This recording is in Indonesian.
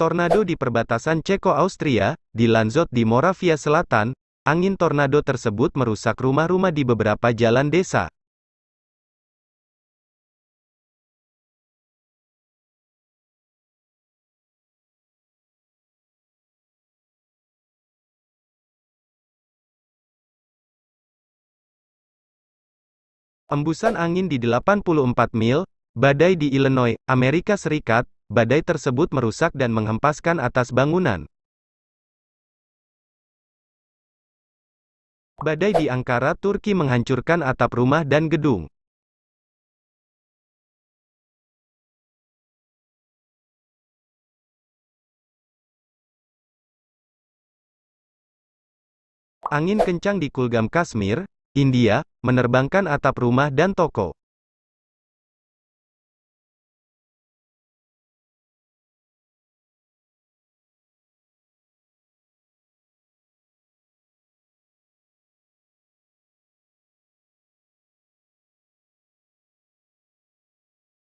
tornado di perbatasan Ceko-Austria, di Lanzot di Moravia Selatan, angin tornado tersebut merusak rumah-rumah di beberapa jalan desa. Embusan angin di 84 mil, badai di Illinois, Amerika Serikat, badai tersebut merusak dan menghempaskan atas bangunan. Badai di Ankara, Turki menghancurkan atap rumah dan gedung. Angin kencang di Kulgam Kashmir, India, menerbangkan atap rumah dan toko.